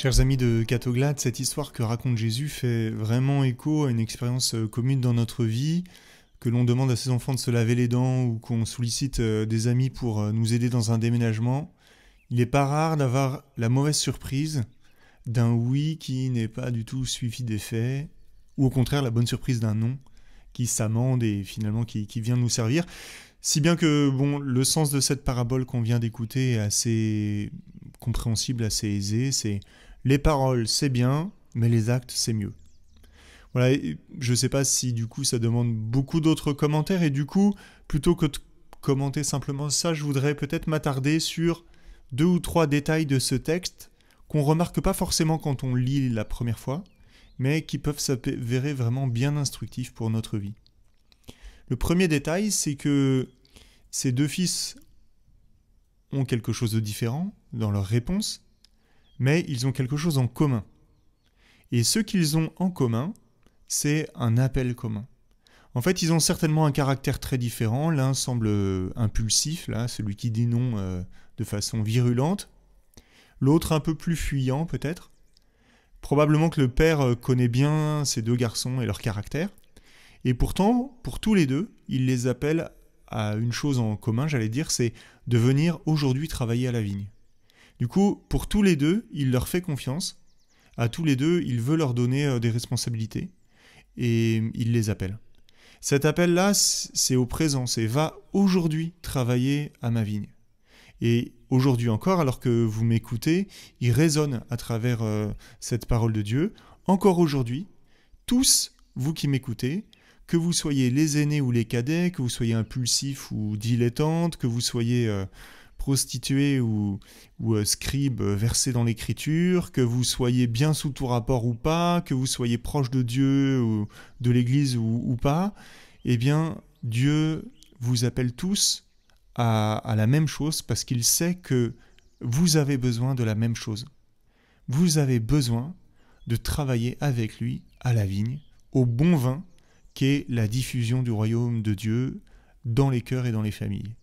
Chers amis de Catoglade, cette histoire que raconte Jésus fait vraiment écho à une expérience euh, commune dans notre vie, que l'on demande à ses enfants de se laver les dents ou qu'on sollicite euh, des amis pour euh, nous aider dans un déménagement. Il n'est pas rare d'avoir la mauvaise surprise d'un oui qui n'est pas du tout suivi des faits, ou au contraire la bonne surprise d'un non qui s'amende et finalement qui, qui vient nous servir. Si bien que bon, le sens de cette parabole qu'on vient d'écouter est assez compréhensible, assez aisé, c'est les paroles, c'est bien, mais les actes, c'est mieux. Voilà, je ne sais pas si du coup ça demande beaucoup d'autres commentaires, et du coup, plutôt que de commenter simplement ça, je voudrais peut-être m'attarder sur deux ou trois détails de ce texte qu'on remarque pas forcément quand on lit la première fois, mais qui peuvent s'avérer vraiment bien instructifs pour notre vie. Le premier détail, c'est que ces deux fils ont quelque chose de différent dans leur réponse, mais ils ont quelque chose en commun. Et ce qu'ils ont en commun, c'est un appel commun. En fait, ils ont certainement un caractère très différent. L'un semble euh, impulsif, là, celui qui dit non euh, de façon virulente. L'autre un peu plus fuyant, peut-être. Probablement que le père euh, connaît bien ces deux garçons et leur caractère. Et pourtant, pour tous les deux, il les appelle à une chose en commun, j'allais dire, c'est de venir aujourd'hui travailler à la vigne. Du coup, pour tous les deux, il leur fait confiance. À tous les deux, il veut leur donner euh, des responsabilités et il les appelle. Cet appel-là, c'est au présent, c'est va aujourd'hui travailler à ma vigne. Et aujourd'hui encore, alors que vous m'écoutez, il résonne à travers euh, cette parole de Dieu. Encore aujourd'hui, tous, vous qui m'écoutez, que vous soyez les aînés ou les cadets, que vous soyez impulsifs ou dilettantes, que vous soyez euh, prostituée ou, ou euh, scribe euh, versé dans l'écriture, que vous soyez bien sous tout rapport ou pas, que vous soyez proche de Dieu ou de l'Église ou, pas, eh bien Dieu vous appelle tous à, à la même chose parce qu'il sait que vous avez besoin de la même chose. Vous avez besoin de travailler avec lui à la vigne, au bon vin, qu'est la diffusion du royaume de Dieu dans les cœurs et dans les familles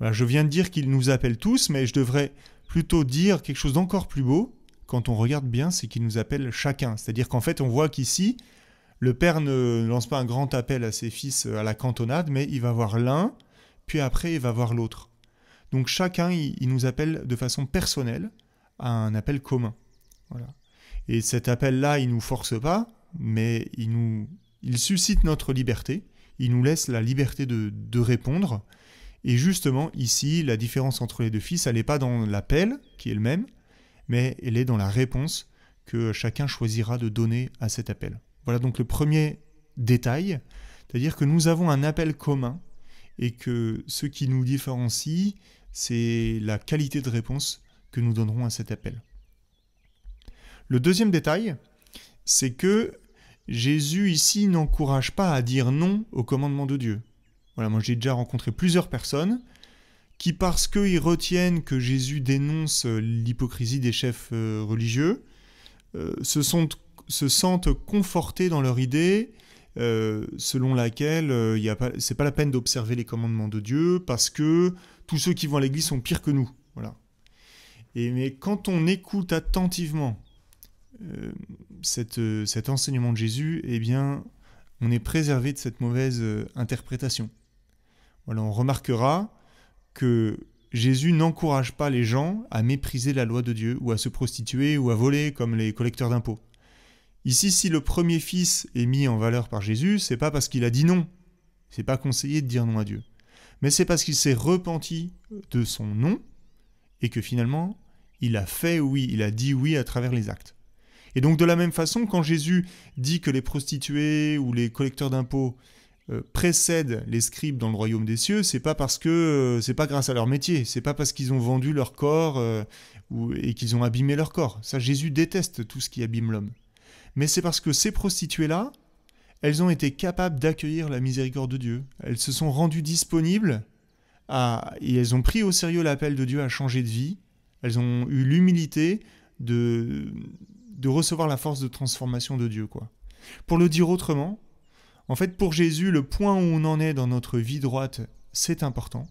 je viens de dire qu'il nous appelle tous, mais je devrais plutôt dire quelque chose d'encore plus beau. Quand on regarde bien, c'est qu'il nous appelle chacun. C'est-à-dire qu'en fait, on voit qu'ici, le père ne lance pas un grand appel à ses fils à la cantonade, mais il va voir l'un, puis après, il va voir l'autre. Donc chacun, il, nous appelle de façon personnelle à un appel commun. Et cet appel-là, il nous force pas, mais il nous, suscite notre liberté. Il nous laisse la liberté de, de répondre et justement, ici, la différence entre les deux fils, elle n'est pas dans l'appel, qui est le même, mais elle est dans la réponse que chacun choisira de donner à cet appel. Voilà donc le premier détail, c'est-à-dire que nous avons un appel commun et que ce qui nous différencie, c'est la qualité de réponse que nous donnerons à cet appel. Le deuxième détail, c'est que Jésus ici n'encourage pas à dire non au commandement de Dieu moi j'ai déjà rencontré plusieurs personnes qui, parce qu'ils retiennent que Jésus dénonce euh, l'hypocrisie des chefs euh, religieux, euh, se, sentent confortés dans leur idée selon laquelle ce c'est pas la peine d'observer les commandements de Dieu parce que tous ceux qui vont à l'église sont pires que nous. Voilà. Et, mais quand on écoute attentivement cet enseignement de Jésus, eh bien, on est préservé de cette mauvaise interprétation on remarquera que Jésus n'encourage pas les gens à mépriser la loi de Dieu ou à se prostituer ou à voler comme les collecteurs d'impôts. Ici, si le premier fils est mis en valeur par Jésus, c'est pas parce qu'il a dit non, c'est pas conseillé de dire non à Dieu, mais c'est parce qu'il s'est repenti de son non et que finalement, il a fait oui, il a dit oui à travers les actes. Et donc de la même façon, quand Jésus dit que les prostituées ou les collecteurs d'impôts euh, précèdent les scribes dans le royaume des cieux, c'est pas parce que euh, c'est pas grâce à leur métier, c'est pas parce qu'ils ont vendu leur corps euh, ou, et qu'ils ont abîmé leur corps. Ça, Jésus déteste tout ce qui abîme l'homme. Mais c'est parce que ces prostituées-là, elles ont été capables d'accueillir la miséricorde de Dieu. Elles se sont rendues disponibles à, et elles ont pris au sérieux l'appel de Dieu à changer de vie. Elles ont eu l'humilité de, de recevoir la force de transformation de Dieu. quoi. Pour le dire autrement, en fait, pour Jésus, le point où on en est dans notre vie droite, c'est important.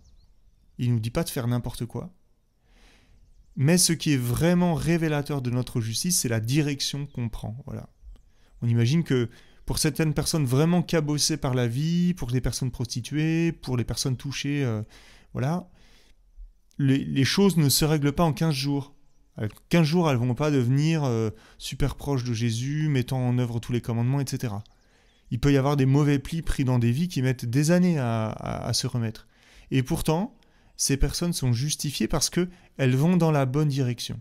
Il ne nous dit pas de faire n'importe quoi. Mais ce qui est vraiment révélateur de notre justice, c'est la direction qu'on prend. Voilà. On imagine que pour certaines personnes vraiment cabossées par la vie, pour les personnes prostituées, pour les personnes touchées, euh, voilà, les, choses ne se règlent pas en 15 jours. En 15 jours, elles vont pas devenir euh, super proches de Jésus, mettant en œuvre tous les commandements, etc il peut y avoir des mauvais plis pris dans des vies qui mettent des années à, se remettre. Et pourtant, ces personnes sont justifiées parce qu'elles vont dans la bonne direction.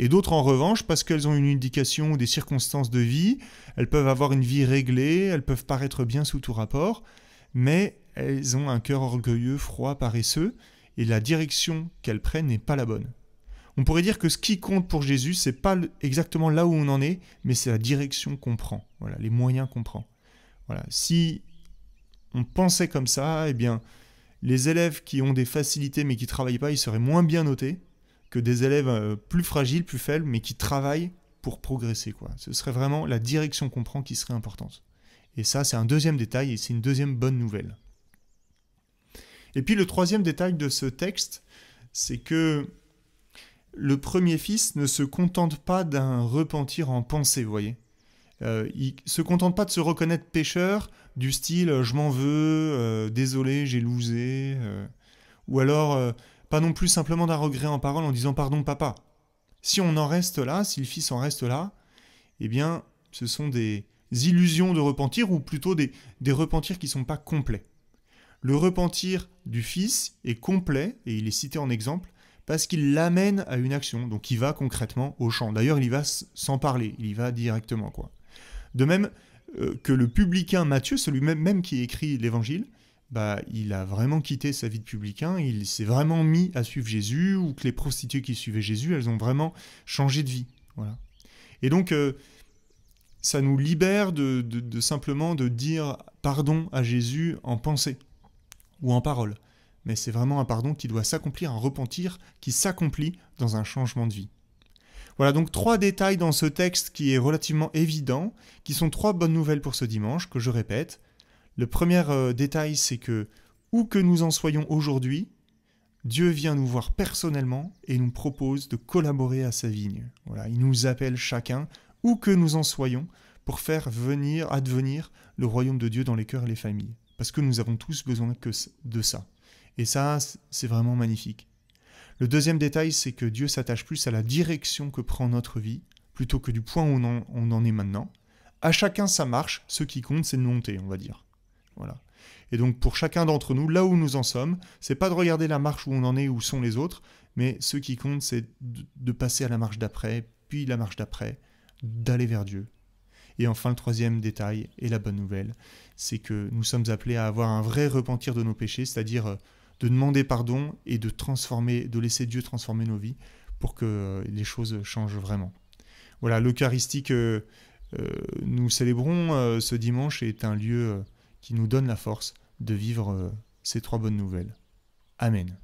Et d'autres, en revanche, parce qu'elles ont une indication ou des circonstances de vie, elles peuvent avoir une vie réglée, elles peuvent paraître bien sous tout rapport, mais elles ont un cœur orgueilleux, froid, paresseux, et la direction qu'elles prennent n'est pas la bonne. On pourrait dire que ce qui compte pour Jésus, c'est pas exactement là où on en est, mais c'est la direction qu'on prend, voilà, les moyens qu'on prend. Voilà. Si on pensait comme ça, eh bien, les élèves qui ont des facilités mais qui ne travaillent pas, ils seraient moins bien notés que des élèves euh, plus fragiles, plus faibles, mais qui travaillent pour progresser. Quoi. Ce serait vraiment la direction qu'on prend qui serait importante. Et ça, c'est un deuxième détail et c'est une deuxième bonne nouvelle. Et puis le troisième détail de ce texte, c'est que le premier fils ne se contente pas d'un repentir en pensée, vous voyez. Il euh, il se contente pas de se reconnaître pécheur du style euh, je m'en veux, euh, désolé, j'ai lousé », ou alors pas non plus simplement d'un regret en parole en disant pardon papa. Si on en reste là, si le fils en reste là, eh bien ce sont des illusions de repentir ou plutôt des, des repentirs qui ne sont pas complets. Le repentir du fils est complet, et il est cité en exemple, parce qu'il l'amène à une action, donc il va concrètement au champ. D'ailleurs, il y va sans parler, il y va directement, quoi. De même euh, que le publicain Matthieu, celui-même même qui écrit l'évangile, bah, il a vraiment quitté sa vie de publicain, il s'est vraiment mis à suivre Jésus, ou que les prostituées qui suivaient Jésus, elles ont vraiment changé de vie. Voilà. Et donc, euh, ça nous libère de, de, simplement de dire pardon à Jésus en pensée ou en parole. Mais c'est vraiment un pardon qui doit s'accomplir, un repentir qui s'accomplit dans un changement de vie. Voilà donc trois détails dans ce texte qui est relativement évident, qui sont trois bonnes nouvelles pour ce dimanche, que je répète. Le premier euh, détail, c'est que, où que nous en soyons aujourd'hui, Dieu vient nous voir personnellement et nous propose de collaborer à sa vigne. Voilà, il nous appelle chacun, où que nous en soyons, pour faire venir, advenir le royaume de Dieu dans les cœurs et les familles. Parce que nous avons tous besoin que de ça. Et ça, c'est vraiment magnifique. Le deuxième détail, c'est que Dieu s'attache plus à la direction que prend notre vie, plutôt que du point où on en, on en est maintenant. À chacun sa marche, ce qui compte, c'est de monter, on va dire. Voilà. Et donc pour chacun d'entre nous, là où nous en sommes, c'est pas de regarder la marche où on en est, où sont les autres, mais ce qui compte, c'est de, de passer à la marche d'après, puis la marche d'après, d'aller vers Dieu. Et enfin, le troisième détail, et la bonne nouvelle, c'est que nous sommes appelés à avoir un vrai repentir de nos péchés, c'est-à-dire euh, de demander pardon et de transformer, de laisser Dieu transformer nos vies pour que euh, les choses changent vraiment. Voilà, l'Eucharistie que euh, euh, nous célébrons ce dimanche est un lieu qui nous donne la force de vivre ces trois bonnes nouvelles. Amen.